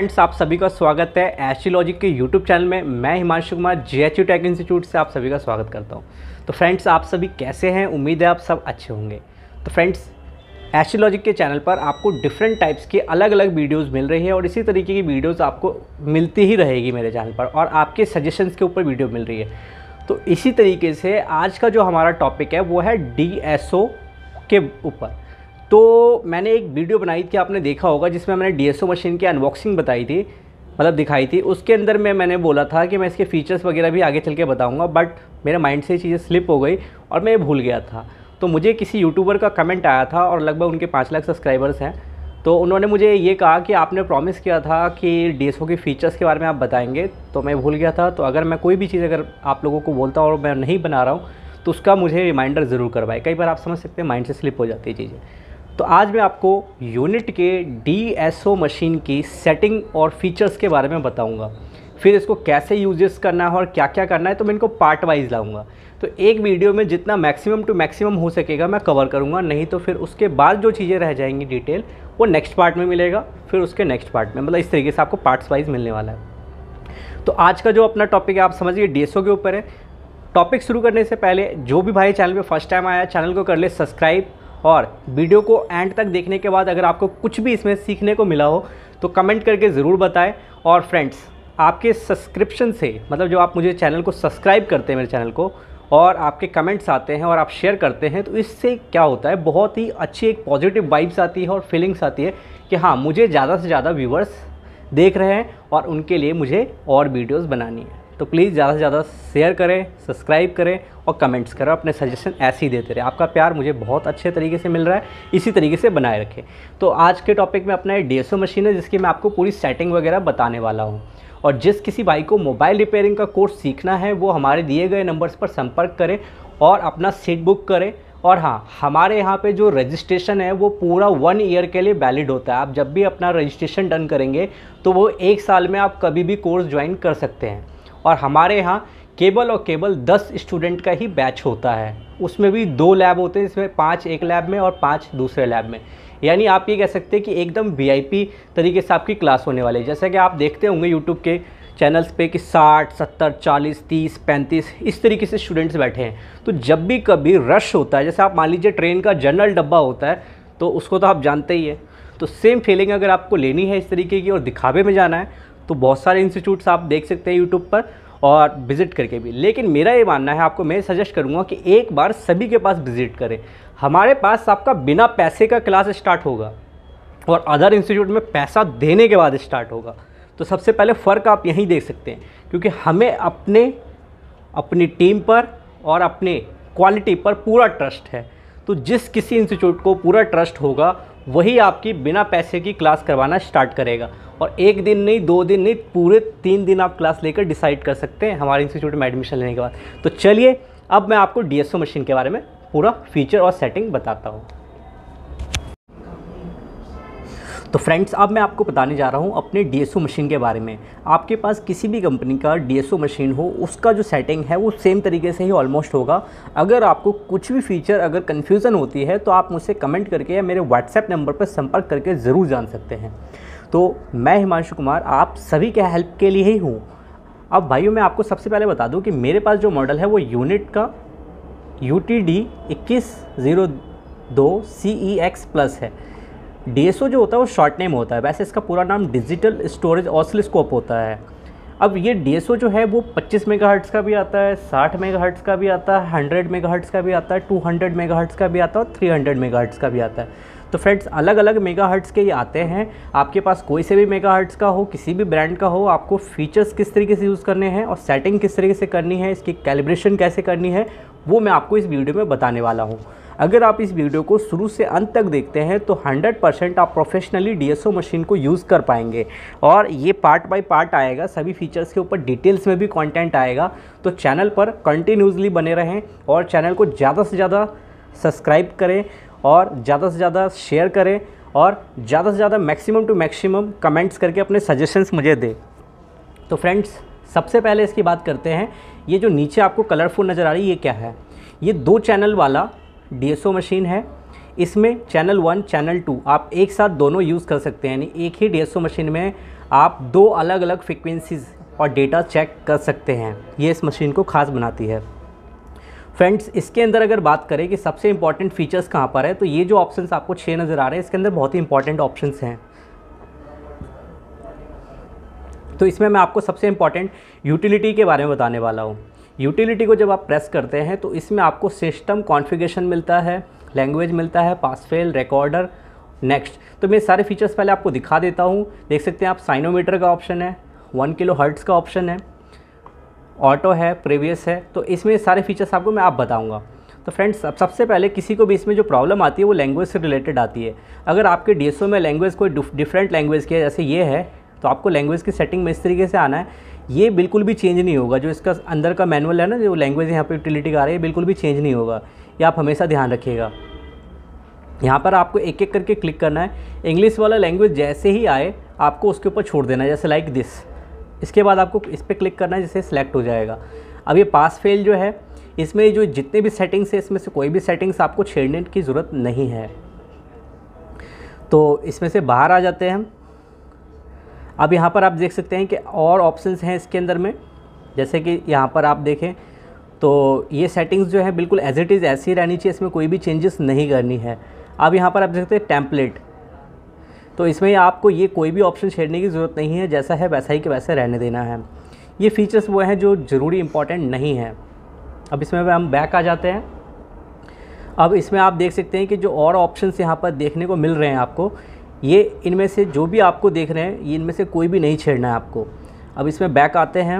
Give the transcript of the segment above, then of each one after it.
friends आप सभी का स्वागत है एस्ट्रोलॉजी के यूट्यूब चैनल में मैं Himanshu Kumar J H tech institute से आप सभी का स्वागत करता हूँ तो फ्रेंड्स आप सभी कैसे हैं उम्मीद है आप सब अच्छे होंगे तो फ्रेंड्स एस्ट्रोलॉजी के चैनल पर आपको डिफरेंट टाइप्स की अलग अलग वीडियोस मिल रही है और इसी तरीके की वीडियोस आपको मिलती ही रहेगी मेरे चैनल पर और आपके सजेशंस के ऊपर वीडियो मिल रही है तो इसी तरीके से आज का जो हमारा टॉपिक है वो है डी के ऊपर तो मैंने एक वीडियो बनाई थी आपने देखा होगा जिसमें मैंने डी मशीन की अनबॉक्सिंग बताई थी मतलब दिखाई थी उसके अंदर में मैंने बोला था कि मैं इसके फ़ीचर्स वगैरह भी आगे चल के बताऊँगा बट मेरे माइंड से चीज़ें स्लिप हो गई और मैं भूल गया था तो मुझे किसी यूट्यूबर का कमेंट आया था और लगभग उनके पाँच लाख सब्सक्राइबर्स हैं तो उन्होंने मुझे ये कहा कि आपने प्रॉमिस किया था कि डी के फ़ीचर्स के बारे में आप बताएंगे तो मैं भूल गया था तो अगर मैं कोई भी चीज़ अगर आप लोगों को बोलता और मैं नहीं बना रहा हूँ तो उसका मुझे रिमाइंडर ज़रूर करवाए कई बार आप समझ सकते हैं माइंड से स्लिप हो जाती है चीज़ें तो आज मैं आपको यूनिट के ओ मशीन की सेटिंग और फीचर्स के बारे में बताऊंगा फिर इसको कैसे यूजेस करना है और क्या क्या करना है तो मैं इनको पार्ट वाइज लाऊंगा तो एक वीडियो में जितना मैक्सिमम टू मैक्सिमम हो सकेगा मैं कवर करूंगा नहीं तो फिर उसके बाद जो चीज़ें रह जाएंगी डिटेल वो नेक्स्ट पार्ट में मिलेगा फिर उसके नेक्स्ट पार्ट में मतलब इस तरीके से आपको पार्ट्स वाइज मिलने वाला है तो आज का जो अपना टॉपिक है आप समझिए डी के ऊपर है टॉपिक शुरू करने से पहले जो भी भाई चैनल पे फर्स्ट टाइम आया चैनल को कर ले सब्सक्राइब और वीडियो को एंड तक देखने के बाद अगर आपको कुछ भी इसमें सीखने को मिला हो तो कमेंट करके ज़रूर बताएं और फ्रेंड्स आपके सब्सक्रिप्शन से मतलब जो आप मुझे चैनल को सब्सक्राइब करते हैं मेरे चैनल को और आपके कमेंट्स आते हैं और आप शेयर करते हैं तो इससे क्या होता है बहुत ही अच्छी एक पॉजिटिव वाइब्स आती है और फीलिंग्स आती है कि हाँ मुझे ज़्यादा से ज़्यादा व्यूवर्स देख रहे हैं और उनके लिए मुझे और वीडियोज़ बनानी है तो प्लीज़ ज़्यादा से ज़्यादा शेयर करें सब्सक्राइब करें और कमेंट्स करें अपने सजेशन ऐसे ही देते रहे आपका प्यार मुझे बहुत अच्छे तरीके से मिल रहा है इसी तरीके से बनाए रखें तो आज के टॉपिक में अपना डी मशीन है जिसकी मैं आपको पूरी सेटिंग वगैरह बताने वाला हूँ और जिस किसी भाई को मोबाइल रिपेयरिंग का कोर्स सीखना है वो हमारे दिए गए नंबर्स पर संपर्क करें और अपना सीट बुक करें और हाँ हमारे यहाँ पे जो रजिस्ट्रेशन है वो पूरा वन ईयर के लिए वैलिड होता है आप जब भी अपना रजिस्ट्रेशन डन करेंगे तो वो एक साल में आप कभी भी कोर्स ज्वाइन कर सकते हैं और हमारे यहाँ केवल और केवल दस स्टूडेंट का ही बैच होता है उसमें भी दो लैब होते हैं जिसमें पाँच एक लैब में और पाँच दूसरे लैब में यानी आप ये कह सकते हैं कि एकदम वीआईपी तरीके से आपकी क्लास होने वाली है जैसा कि आप देखते होंगे यूट्यूब के चैनल्स पे कि 60, 70, 40, 30, 35 इस तरीके से स्टूडेंट्स बैठे हैं तो जब भी कभी रश होता है जैसे आप मान लीजिए ट्रेन का जनरल डब्बा होता है तो उसको तो आप जानते ही है तो सेम फीलिंग अगर आपको लेनी है इस तरीके की और दिखावे में जाना है तो बहुत सारे इंस्टीट्यूट्स आप देख सकते हैं यूट्यूब पर और विज़िट करके भी लेकिन मेरा ये मानना है आपको मैं सजेस्ट करूँगा कि एक बार सभी के पास विज़िट करें हमारे पास आपका बिना पैसे का क्लास स्टार्ट होगा और अदर इंस्टीट्यूट में पैसा देने के बाद स्टार्ट होगा तो सबसे पहले फ़र्क आप यहीं देख सकते हैं क्योंकि हमें अपने अपनी टीम पर और अपने क्वालिटी पर पूरा ट्रस्ट है तो जिस किसी इंस्टीट्यूट को पूरा ट्रस्ट होगा वही आपकी बिना पैसे की क्लास करवाना स्टार्ट करेगा और एक दिन नहीं दो दिन नहीं पूरे तीन दिन आप क्लास लेकर डिसाइड कर सकते हैं हमारे इंस्टीट्यूट में एडमिशन लेने के बाद तो चलिए अब मैं आपको डी मशीन के बारे में पूरा फीचर और सेटिंग बताता हूँ तो फ्रेंड्स अब मैं आपको बताने जा रहा हूँ अपने डी मशीन के बारे में आपके पास किसी भी कंपनी का डी मशीन हो उसका जो सेटिंग है वो सेम तरीके से ही ऑलमोस्ट होगा अगर आपको कुछ भी फीचर अगर कन्फ्यूज़न होती है तो आप मुझसे कमेंट करके या मेरे व्हाट्सएप नंबर पर संपर्क करके ज़रूर जान सकते हैं तो मैं हिमांशु कुमार आप सभी के हेल्प के लिए ही हूँ अब भाइयों मैं आपको सबसे पहले बता दूं कि मेरे पास जो मॉडल है वो यूनिट का यू टी डी इक्कीस ज़ीरो दो सी ई एक्स प्लस है डीएसओ जो होता है वो शॉर्ट नेम होता है वैसे इसका पूरा नाम डिजिटल स्टोरेज ऑसिलोस्कोप होता है अब ये डीएसओ जो है वो 25 मेगाहर्ट्ज़ का भी आता है 60 मेगाहर्ट्ज़ का भी आता है 100 मेगाहर्ट्ज़ का भी आता है 200 मेगाहर्ट्ज़ का भी आता है और 300 मेगाहर्ट्ज़ का भी आता है तो फ्रेंड्स अलग अलग मेगाहर्ट्ज़ के ये आते हैं आपके पास कोई से भी मेगाहर्ट्ज़ का हो किसी भी ब्रांड का हो आपको फीचर्स किस तरीके से यूज़ करने हैं और सेटिंग किस तरीके से करनी है इसकी कैलिब्रेशन कैसे करनी है वो मैं आपको इस वीडियो में बताने वाला हूँ अगर आप इस वीडियो को शुरू से अंत तक देखते हैं तो 100% आप प्रोफेशनली डीएसओ मशीन को यूज़ कर पाएंगे और ये पार्ट बाय पार्ट आएगा सभी फीचर्स के ऊपर डिटेल्स में भी कंटेंट आएगा तो चैनल पर कंटिन्यूसली बने रहें और चैनल को ज़्यादा से ज़्यादा सब्सक्राइब करें और ज़्यादा से ज़्यादा शेयर करें और ज़्यादा से ज़्यादा मैक्सिमम टू मैक्सिमम कमेंट्स करके अपने सजेशंस मुझे दें तो फ्रेंड्स सबसे पहले इसकी बात करते हैं ये जो नीचे आपको कलरफुल नज़र आ रही है ये क्या है ये दो चैनल वाला डीएसओ मशीन है इसमें चैनल वन चैनल टू आप एक साथ दोनों यूज़ कर सकते हैं यानी एक ही डीएसओ मशीन में आप दो अलग अलग फ्रिक्वेंसीज़ और डेटा चेक कर सकते हैं ये इस मशीन को ख़ास बनाती है फ्रेंड्स इसके अंदर अगर बात करें कि सबसे इंपॉर्टेंट फीचर्स कहाँ पर है तो ये जो ऑप्शन आपको छः नज़र आ रहे हैं इसके अंदर बहुत ही इंपॉर्टेंट ऑप्शन हैं तो इसमें मैं आपको सबसे इम्पॉर्टेंट यूटिलिटी के बारे में बताने वाला हूँ यूटिलिटी को जब आप प्रेस करते हैं तो इसमें आपको सिस्टम कॉन्फ़िगरेशन मिलता है लैंग्वेज मिलता है पास फेल रिकॉर्डर नेक्स्ट तो मैं सारे फीचर्स पहले आपको दिखा देता हूँ देख सकते हैं आप साइनोमीटर का ऑप्शन है वन किलो हर्ट्स का ऑप्शन है ऑटो है प्रीवियस है तो इसमें सारे फीचर्स आपको मैं आप बताऊँगा तो फ्रेंड्स अब सबसे पहले किसी को भी इसमें जो प्रॉब्लम आती है वो लैंग्वेज से रिलेटेड आती है अगर आपके डी में लैंग्वेज कोई डिफरेंट लैंग्वेज की है जैसे ये है तो आपको लैंग्वेज की सेटिंग में इस तरीके से आना है ये बिल्कुल भी चेंज नहीं होगा जो इसका अंदर का मैनुअल है ना जो लैंग्वेज यहाँ पर यूटिलिटी का आ रही है बिल्कुल भी चेंज नहीं होगा ये आप हमेशा ध्यान रखिएगा यहाँ पर आपको एक एक करके क्लिक करना है इंग्लिश वाला लैंग्वेज जैसे ही आए आपको उसके ऊपर छोड़ देना है जैसे लाइक दिस इसके बाद आपको इस पर क्लिक करना है जिससे सेलेक्ट हो जाएगा अब ये पास फेल जो है इसमें जो जितने भी सेटिंग्स है इसमें से कोई भी सेटिंग्स आपको छेड़ने की ज़रूरत नहीं है तो इसमें से बाहर आ जाते हैं हम अब यहाँ पर आप देख सकते हैं कि और ऑप्शंस हैं इसके अंदर में जैसे कि यहाँ पर आप देखें तो ये सेटिंग्स जो है बिल्कुल एज इट इज़ ऐसी रहनी चाहिए इसमें कोई भी चेंजेस नहीं करनी है अब यहाँ पर आप देख सकते हैं टैंपलेट तो इसमें आपको ये कोई भी ऑप्शन छेड़ने की ज़रूरत नहीं है जैसा है वैसा ही के वैसे रहने देना है ये फीचर्स वो हैं जो ज़रूरी इंपॉर्टेंट नहीं है अब इसमें हम बैक आ जाते हैं अब इसमें आप देख सकते हैं कि जो और ऑप्शंस यहाँ पर देखने को मिल रहे हैं आपको ये इनमें से जो भी आपको देख रहे हैं ये इनमें से कोई भी नहीं छेड़ना है आपको अब इसमें बैक आते हैं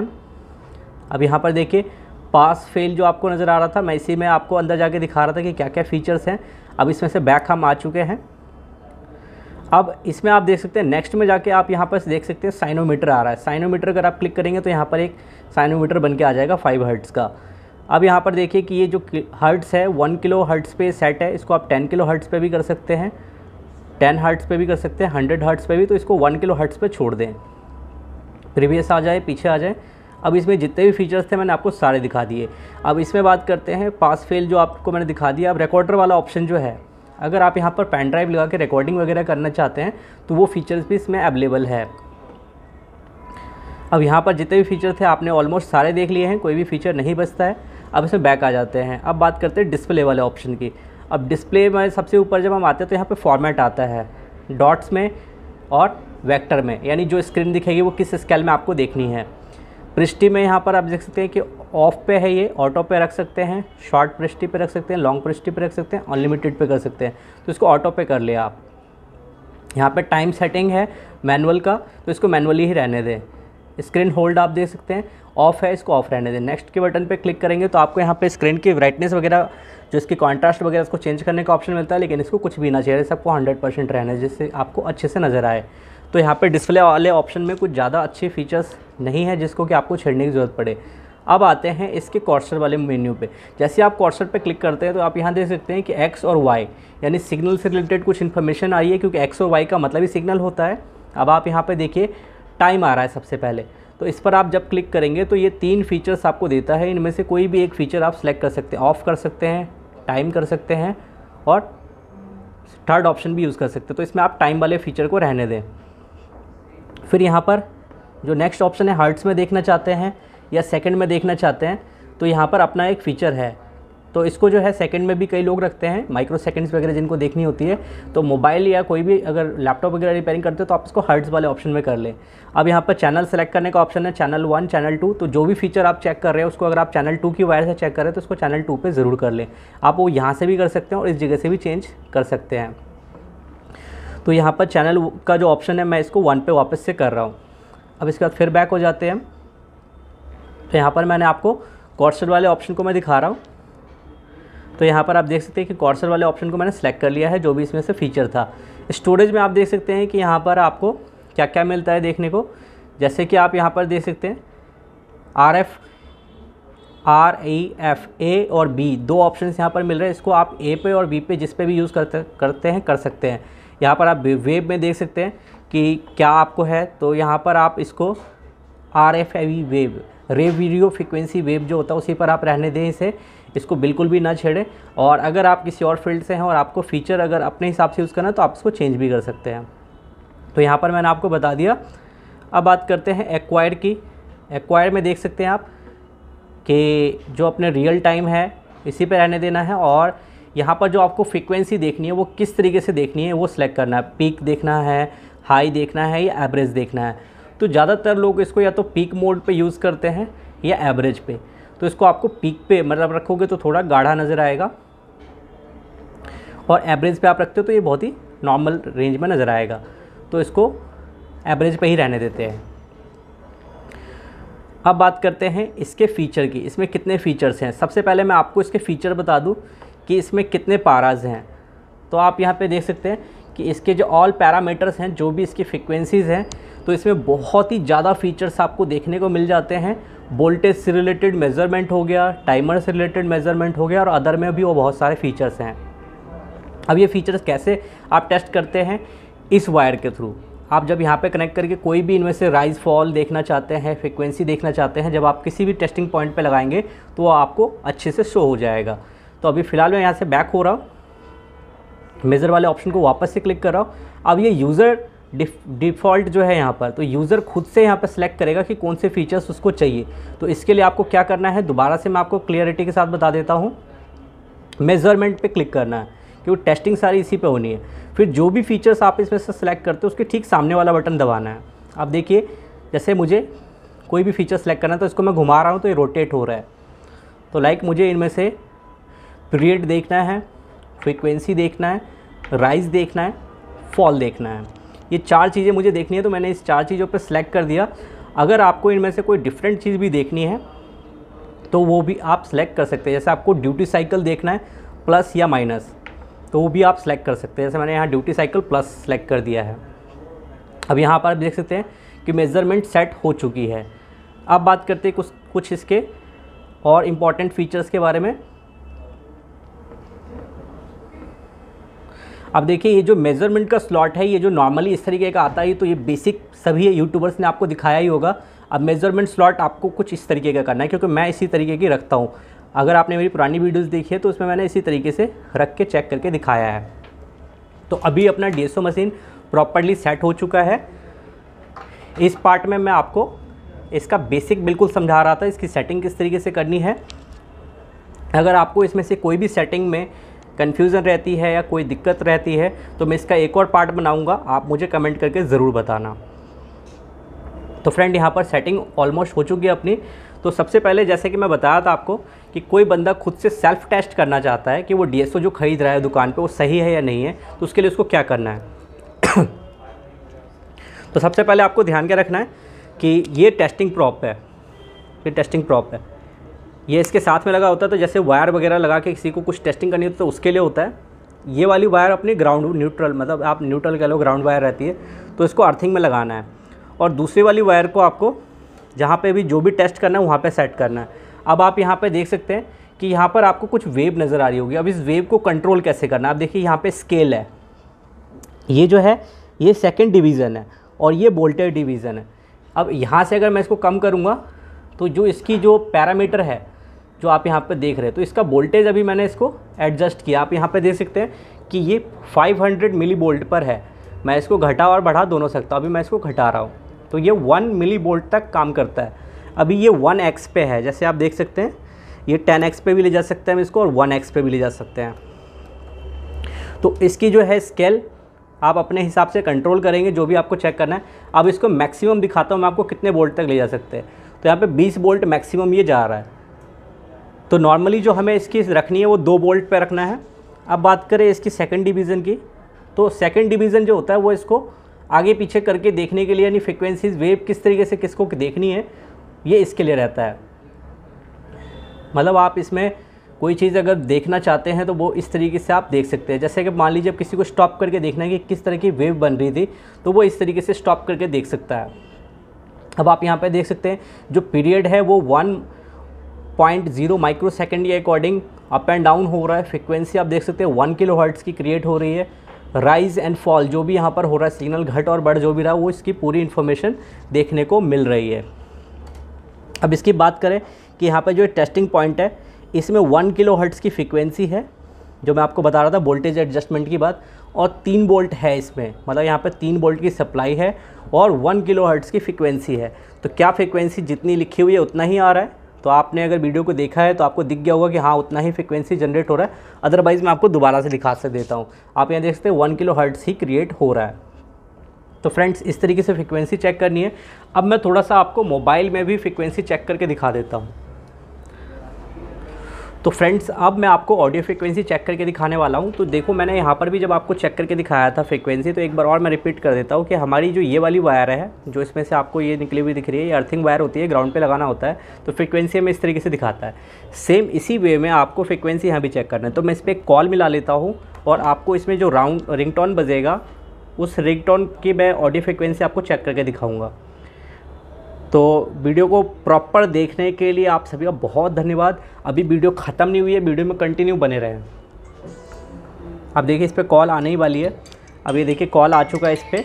अब यहाँ पर देखिए पास फेल जो आपको नज़र आ रहा था मैं इसी में आपको अंदर जाके दिखा रहा था कि क्या क्या फ़ीचर्स हैं अब इसमें से बैक हम आ चुके हैं अब इसमें आप देख सकते हैं नेक्स्ट में जाके आप यहाँ पर देख सकते हैं साइनोमीटर आ रहा है साइनोमीटर अगर आप क्लिक करेंगे तो यहाँ पर एक साइनोमीटर बन के आ जाएगा फाइव हर्ट्स का अब यहाँ पर देखिए कि ये जो हर्ट्स है वन किलो हर्ट्स पे सेट है इसको आप टेन किलो हर्ट्स पे भी कर सकते हैं टेन हर्ट्स पे भी कर सकते हैं हंड्रेड हर्ट्स पे भी तो इसको वन किलो हर्ट्स पे छोड़ दें प्रीवियस आ जाए पीछे आ जाए अब इसमें जितने भी फीचर्स थे मैंने आपको सारे दिखा दिए अब इसमें बात करते हैं पास फेल जो आपको मैंने दिखा दिया अब रिकॉर्डर वाला ऑप्शन जो है अगर आप यहाँ पर पेन ड्राइव लगा के रिकॉर्डिंग वगैरह करना चाहते हैं तो वो फीचर्स भी इसमें अवेलेबल है अब यहाँ पर जितने भी फीचर थे आपने ऑलमोस्ट सारे देख लिए हैं कोई भी फीचर नहीं बचता है अब इसमें बैक आ जाते हैं अब बात करते हैं डिस्प्ले वाले ऑप्शन की अब डिस्प्ले में सबसे ऊपर जब हम आते हैं तो यहाँ पे फॉर्मेट आता है डॉट्स में और वेक्टर में यानी जो स्क्रीन दिखेगी वो किस स्केल में आपको देखनी है पृष्टि में यहाँ पर आप देख सकते हैं कि ऑफ पे है ये ऑटो पे रख सकते हैं शॉर्ट पृष्टि पे रख सकते हैं लॉन्ग पृष्टि पे रख सकते हैं अनलिमिटेड पे कर सकते हैं तो इसको ऑटो पे कर लिया आप यहाँ पर टाइम सेटिंग है मैनुअल का तो इसको मैनुअली ही रहने दें स्क्रीन होल्ड आप देख सकते हैं ऑफ है इसको ऑफ रहने दें नेक्स्ट के बटन पे क्लिक करेंगे तो आपको यहाँ पे स्क्रीन की ब्राइटनेस वगैरह जो इसकी कॉन्ट्रास्ट वगैरह उसको चेंज करने का ऑप्शन मिलता है लेकिन इसको कुछ भी ना चाहिए सबको हंड्रेड परसेंट जिससे आपको अच्छे से नज़र आए तो यहाँ पर डिस्प्ले वाले ऑप्शन में कुछ ज़्यादा अच्छे फीचर्स नहीं है जिसको कि आपको छेड़ने की ज़रूरत पड़े अब आते हैं इसके कॉर्सर वाले मेन्यू पे जैसे आप कॉर्सर पे क्लिक करते हैं तो आप यहाँ देख सकते हैं कि एक्स और वाई यानी सिग्नल से रिलेटेड कुछ इन्फॉर्मेशन आई है क्योंकि एक्स और वाई का मतलब ही सिग्नल होता है अब आप यहाँ पे देखिए टाइम आ रहा है सबसे पहले तो इस पर आप जब क्लिक करेंगे तो ये तीन फीचर्स आपको देता है इनमें से कोई भी एक फ़ीचर आप सेलेक्ट कर सकते हैं ऑफ़ कर सकते हैं टाइम कर सकते हैं और थर्ड ऑप्शन भी यूज़ कर सकते हैं तो इसमें आप टाइम वाले फ़ीचर को रहने दें फिर यहाँ पर जो नेक्स्ट ऑप्शन है हर्ट्स में देखना चाहते हैं या सेकंड में देखना चाहते हैं तो यहाँ पर अपना एक फ़ीचर है तो इसको जो है सेकंड में भी कई लोग रखते हैं माइक्रो सेकंड्स वगैरह जिनको देखनी होती है तो मोबाइल या कोई भी अगर लैपटॉप वगैरह रिपेयरिंग करते हो तो आप इसको हर्ट्स वाले ऑप्शन में कर लें अब यहाँ पर चैनल सेलेक्ट करने का ऑप्शन है चैनल वन चैनल टू तो जो भी फीचर आप चेक कर रहे हो उसको अगर आप चैनल टू की वायर से चेक करें तो उसको चैनल टू पर ज़रूर कर लें आप वो यहाँ से भी कर सकते हैं और इस जगह से भी चेंज कर सकते हैं तो यहाँ पर चैनल का जो ऑप्शन है मैं इसको वन पे वापस से कर रहा हूँ अब इसके बाद फिर बैक हो जाते हैं तो यहाँ पर मैंने आपको कॉर्सल वाले ऑप्शन को मैं दिखा रहा हूँ तो यहाँ पर आप देख सकते हैं कि कॉर्सर वाले ऑप्शन को मैंने सेलेक्ट कर लिया है जो भी इसमें से फीचर था स्टोरेज में आप देख सकते हैं कि यहाँ पर आपको क्या क्या मिलता है देखने को जैसे कि आप यहाँ पर देख सकते हैं R F R E F A और बी दो ऑप्शन यहाँ पर मिल रहे हैं इसको आप ए पे और बी पे जिस पे भी यूज़ करते करते हैं कर सकते हैं यहाँ पर आप वेब में देख सकते हैं कि क्या आपको है तो यहाँ पर आप इसको R F A wave rev video frequency wave जो होता है उसी पर आप रहने दें इसे इसको बिल्कुल भी ना छेड़ें और अगर आप किसी और फील्ड से हैं और आपको फीचर अगर अपने हिसाब से यूज़ करना है तो आप इसको चेंज भी कर सकते हैं तो यहाँ पर मैंने आपको बता दिया अब बात करते हैं एक्वायर की एक्वायर में देख सकते हैं आप कि जो अपने रियल टाइम है इसी पर रहने देना है और यहाँ पर जो आपको फ्रिक्वेंसी देखनी है वो किस तरीके से देखनी है वो सिलेक्ट करना है पीक देखना है हाई देखना है या एवरेज देखना है तो ज़्यादातर लोग इसको या तो पीक मोड पे यूज़ करते हैं या एवरेज पे तो इसको आपको पीक पे मतलब रखोगे तो थोड़ा गाढ़ा नज़र आएगा और एवरेज पे आप रखते हो तो ये बहुत ही नॉर्मल रेंज में नज़र आएगा तो इसको एवरेज पे ही रहने देते हैं अब बात करते हैं इसके फ़ीचर की इसमें कितने फ़ीचर्स हैं सबसे पहले मैं आपको इसके फ़ीचर बता दूँ कि इसमें कितने पाराज हैं तो आप यहाँ पर देख सकते हैं कि इसके जो ऑल पैरामीटर्स हैं जो भी इसकी फ्रिक्वेंसीज़ हैं तो इसमें बहुत ही ज़्यादा फ़ीचर्स आपको देखने को मिल जाते हैं वोल्टेज से रिलेटेड मेजरमेंट हो गया टाइमर से रिलेटेड मेजरमेंट हो गया और अदर में भी वो बहुत सारे फीचर्स हैं अब ये फीचर्स कैसे आप टेस्ट करते हैं इस वायर के थ्रू आप जब यहाँ पे कनेक्ट करके कोई भी इनमें से राइज फॉल देखना चाहते हैं फ्रिक्वेंसी देखना चाहते हैं जब आप किसी भी टेस्टिंग पॉइंट पर लगाएंगे तो वो आपको अच्छे से शो हो जाएगा तो अभी फ़िलहाल मैं यहाँ से बैक हो रहा हूँ मेज़र वाले ऑप्शन को वापस से क्लिक कर रहा हूँ अब ये यूज़र डिफ़ॉल्ट जो है यहाँ पर तो यूज़र खुद से यहाँ पर सेलेक्ट करेगा कि कौन से फीचर्स उसको चाहिए तो इसके लिए आपको क्या करना है दोबारा से मैं आपको क्लियरिटी के साथ बता देता हूँ मेज़रमेंट पे क्लिक करना है क्योंकि टेस्टिंग सारी इसी पे होनी है फिर जो भी फीचर्स आप इसमें से सेलेक्ट करते हो उसके ठीक सामने वाला बटन दबाना है आप देखिए जैसे मुझे कोई भी फीचर सेलेक्ट करना है तो इसको मैं घुमा रहा हूँ तो ये रोटेट हो रहा है तो लाइक मुझे इनमें से पीरियड देखना है फ्रिक्वेंसी देखना है राइज देखना है फॉल देखना है ये चार चीज़ें मुझे देखनी है तो मैंने इस चार चीज़ों पर सेलेक्ट कर दिया अगर आपको इनमें से कोई डिफरेंट चीज़ भी देखनी है तो वो भी आप सेलेक्ट कर सकते हैं जैसे आपको ड्यूटी साइकिल देखना है प्लस या माइनस तो वो भी आप सेलेक्ट कर सकते हैं जैसे मैंने यहाँ ड्यूटी साइकिल प्लस सेलेक्ट कर दिया है अब यहाँ पर आप देख सकते हैं कि मेज़रमेंट सेट हो चुकी है अब बात करते हैं कुछ कुछ इसके और इम्पॉर्टेंट फीचर्स के बारे में अब देखिए ये जो मेज़रमेंट का स्लॉट है ये जो नॉर्मली इस तरीके का आता है तो ये बेसिक सभी यूट्यूबर्स ने आपको दिखाया ही होगा अब मेज़रमेंट स्लॉट आपको कुछ इस तरीके का करना है क्योंकि मैं इसी तरीके की रखता हूँ अगर आपने मेरी पुरानी वीडियोस देखी है तो उसमें मैंने इसी तरीके से रख के चेक करके दिखाया है तो अभी अपना डी मशीन प्रॉपरली सेट हो चुका है इस पार्ट में मैं आपको इसका बेसिक बिल्कुल समझा रहा था इसकी सेटिंग किस तरीके से करनी है अगर आपको इसमें से कोई भी सेटिंग में कन्फ्यूज़न रहती है या कोई दिक्कत रहती है तो मैं इसका एक और पार्ट बनाऊँगा आप मुझे कमेंट करके ज़रूर बताना तो फ्रेंड यहाँ पर सेटिंग ऑलमोस्ट हो चुकी है अपनी तो सबसे पहले जैसे कि मैं बताया था आपको कि कोई बंदा खुद से सेल्फ टेस्ट करना चाहता है कि वो डी जो ख़रीद रहा है दुकान पर वो सही है या नहीं है तो उसके लिए उसको क्या करना है तो सबसे पहले आपको ध्यान क्या रखना है कि ये टेस्टिंग प्रॉप है ये टेस्टिंग प्रॉप है ये इसके साथ में लगा होता है तो जैसे वायर वगैरह लगा के किसी को कुछ टेस्टिंग करनी होती है तो उसके लिए होता है ये वाली वायर अपनी ग्राउंड न्यूट्रल मतलब आप न्यूट्रल कह लो ग्राउंड वायर रहती है तो इसको अर्थिंग में लगाना है और दूसरी वाली वायर को आपको जहाँ पे भी जो भी टेस्ट करना है वहाँ पे सेट करना है अब आप यहाँ पे देख सकते हैं कि यहाँ पर आपको कुछ वेव नज़र आ रही होगी अब इस वेव को कंट्रोल कैसे करना है आप देखिए यहाँ पे स्केल है ये जो है ये सेकेंड डिवीज़न है और ये वोल्टेज डिवीज़न है अब यहाँ से अगर मैं इसको कम करूँगा तो जो इसकी जो पैरामीटर है जो आप यहाँ पर देख रहे हैं तो इसका वोल्टेज अभी मैंने इसको एडजस्ट किया आप यहाँ पर देख सकते हैं कि ये 500 मिली बोल्ट पर है मैं इसको घटा और बढ़ा दोनों सकता हूँ अभी मैं इसको घटा रहा हूँ तो ये वन मिली बोल्ट तक काम करता है अभी ये वन एक्स पे है जैसे आप देख सकते हैं ये टेन एक्स पे भी ले जा सकते हैं हम इसको और वन एक्स पे भी ले जा सकते हैं तो इसकी जो है स्केल आप अपने हिसाब से कंट्रोल करेंगे जो भी आपको चेक करना है अब इसको मैक्सिमम दिखाता हूँ मैं आपको कितने बोल्ट तक ले जा सकते हैं तो यहाँ पर बीस बोल्ट मैक्सिमम ये जा रहा है तो नॉर्मली जो हमें इसकी रखनी है वो दो बोल्ट पे रखना है अब बात करें इसकी सेकंड डिवीज़न की तो सेकंड डिवीज़न जो होता है वो इसको आगे पीछे करके देखने के लिए यानी फ्रिक्वेंसीज वेव किस तरीके से किसको देखनी है ये इसके लिए रहता है मतलब आप इसमें कोई चीज़ अगर देखना चाहते हैं तो वो इस तरीके से आप देख सकते हैं जैसे कि मान लीजिए किसी को स्टॉप करके देखना है कि किस तरह की वेव बन रही थी तो वो इस तरीके से स्टॉप करके देख सकता है अब आप यहाँ पर देख सकते हैं जो पीरियड है वो one point zero micro second के अकॉर्डिंग अप एंड डाउन हो रहा है फ्रिक्वेंसी आप देख सकते हैं वन किलो हर्ट्स की क्रिएट हो रही है राइज एंड फॉल जो भी यहाँ पर हो रहा है सिग्नल घट और बढ़ जो भी रहा वो इसकी पूरी इन्फॉर्मेशन देखने को मिल रही है अब इसकी बात करें कि यहाँ पर जो टेस्टिंग पॉइंट है इसमें वन किलो हर्ट्स की फ्रिक्वेंसी है जो मैं आपको बता रहा था वोल्टेज एडजस्टमेंट की बात और तीन बोल्ट है इसमें मतलब यहाँ पर तीन बोल्ट की सप्लाई है और वन किलो हर्ट्स की फ्रिक्वेंसी है तो क्या फ्रिक्वेंसी जितनी लिखी हुई है उतना ही आ रहा है तो आपने अगर वीडियो को देखा है तो आपको दिख गया होगा कि हाँ उतना ही फ्रिक्वेंसी जनरेट हो रहा है अदरवाइज़ मैं आपको दोबारा से दिखा से देता हूँ आप यहाँ देख सकते हैं वन किलो हर्ट्स ही क्रिएट हो रहा है तो फ्रेंड्स इस तरीके से फ्रिक्वेंसी चेक करनी है अब मैं थोड़ा सा आपको मोबाइल में भी फ्रिक्वेंसी चेक करके दिखा देता हूँ तो फ्रेंड्स अब मैं आपको ऑडियो फ्रिक्वेंसी चेक करके दिखाने वाला हूँ तो देखो मैंने यहाँ पर भी जब आपको चेक करके दिखाया था फ्रिक्वेंसी तो एक बार और मैं रिपीट कर देता हूँ कि हमारी जो ये वाली वायर है जो इसमें से आपको ये निकली हुई दिख रही है ये अर्थिंग वायर होती है ग्राउंड पर लगाना होता है तो फ्रिक्वेंसी हमें इस तरीके से दिखाता है सेम इसी वे में आपको फ्रिक्वेंसी यहाँ भी चेक करना है तो मैं इस पर कॉल मिला लेता हूँ और आपको इसमें जो राउंड रिंग बजेगा उस रिंग की मैं ऑडियो फ्रिक्वेंसी आपको चेक करके दिखाऊँगा तो वीडियो को प्रॉपर देखने के लिए आप सभी का बहुत धन्यवाद अभी वीडियो ख़त्म नहीं हुई है वीडियो में कंटिन्यू बने रहे हैं अब देखिए इस पर कॉल आने ही वाली है अब ये देखिए कॉल आ चुका है इस पर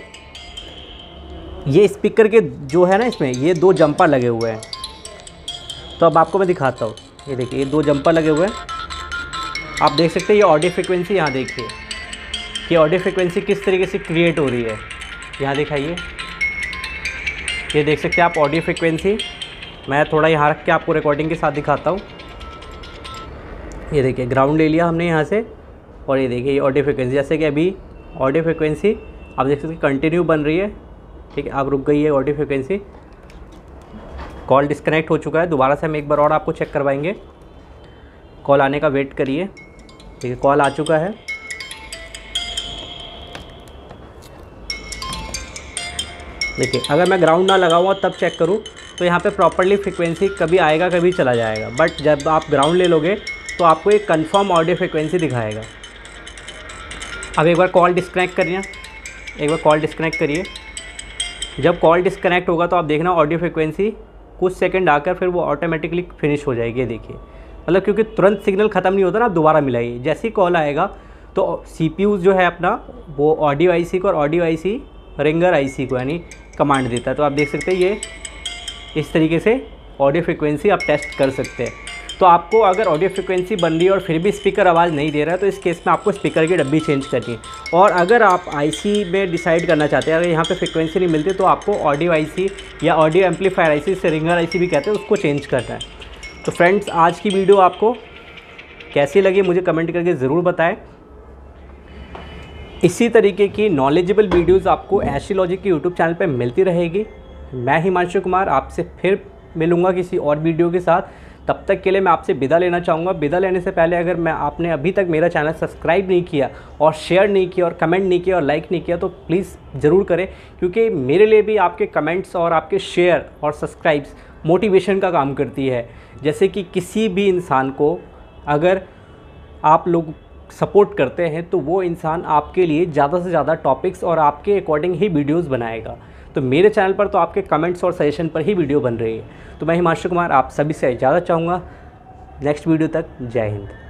ये स्पीकर के जो है ना इसमें ये दो जंपर लगे हुए हैं तो अब आपको मैं दिखाता हूँ ये देखिए ये दो जंपर लगे हुए हैं आप देख सकते हैं ये ऑडियो फ्रिक्वेंसी यहाँ देखिए कि ऑडियो फ्रिक्वेंसी किस तरीके से क्रिएट हो रही है यहाँ दिखाइए ये देख सकते हैं आप ऑडियो फ्रिक्वेंसी मैं थोड़ा यहाँ रख के आपको रिकॉर्डिंग के साथ दिखाता हूँ ये देखिए ग्राउंड ले लिया हमने यहाँ से और ये देखिए ये ऑडियो फ्रिक्वेंसी जैसे कि अभी ऑडियो फ्रिक्वेंसी आप देख सकते कंटिन्यू बन रही है ठीक है आप रुक गई है ऑडियो फ्रिक्वेंसी कॉल डिस्कनेक्ट हो चुका है दोबारा से हम एक बार और आपको चेक करवाएंगे कॉल आने का वेट करिए ठीक है कॉल आ चुका है देखिए अगर मैं ग्राउंड ना लगा हुआ तब चेक करूँ तो यहाँ पे प्रॉपरली फ्रिक्वेंसी कभी आएगा कभी चला जाएगा बट जब आप ग्राउंड ले लोगे तो आपको एक कन्फर्म ऑडियो फ्रिक्वेंसी दिखाएगा अब एक बार कॉल डिस्कनेक्ट करिए एक बार कॉल डिस्कनेक्ट करिए जब कॉल डिस्कनेक्ट होगा तो आप देखना ऑडियो फ्रिक्वेंसी कुछ सेकंड आकर फिर वो ऑटोमेटिकली फिनिश हो जाएगी देखिए मतलब क्योंकि तुरंत सिग्नल ख़त्म नहीं होता ना आप दोबारा मिलाइए जैसे ही कॉल आएगा तो सी जो है अपना वो ऑडियो आई को और ऑडियो आई रिंगर आई को यानी कमांड देता है तो आप देख सकते हैं ये इस तरीके से ऑडियो फ्रिक्वेंसी आप टेस्ट कर सकते हैं तो आपको अगर ऑडियो फ्रिक्वेंसी बन रही है और फिर भी स्पीकर आवाज़ नहीं दे रहा है तो इस केस में आपको स्पीकर की डब्बी चेंज करनी है और अगर आप आईसी में डिसाइड करना चाहते हैं अगर यहाँ पे फ्रिक्वेंसी नहीं मिलती तो आपको ऑडियो आईसी या audio amplifier I C ringer I भी कहते हैं उसको चेंज करना है तो फ्रेंड्स आज की वीडियो आपको कैसी लगी मुझे कमेंट करके ज़रूर बताएँ इसी तरीके की नॉलेजेबल वीडियोस आपको लॉजिक के यूट्यूब चैनल पर मिलती रहेगी मैं हिमांशु कुमार आपसे फिर मिलूँगा किसी और वीडियो के साथ तब तक के लिए मैं आपसे विदा लेना चाहूँगा विदा लेने से पहले अगर मैं आपने अभी तक मेरा चैनल सब्सक्राइब नहीं किया और शेयर नहीं किया और कमेंट नहीं किया और लाइक नहीं किया तो प्लीज़ ज़रूर करें क्योंकि मेरे लिए भी आपके कमेंट्स और आपके शेयर और सब्सक्राइब्स मोटिवेशन का काम करती है जैसे कि किसी भी इंसान को अगर आप लोग सपोर्ट करते हैं तो वो इंसान आपके लिए ज़्यादा से ज़्यादा टॉपिक्स और आपके अकॉर्डिंग ही वीडियोज़ बनाएगा तो मेरे चैनल पर तो आपके कमेंट्स और सजेशन पर ही वीडियो बन रही है तो मैं हिमांशु कुमार आप सभी से इजाज़त चाहूँगा नेक्स्ट वीडियो तक जय हिंद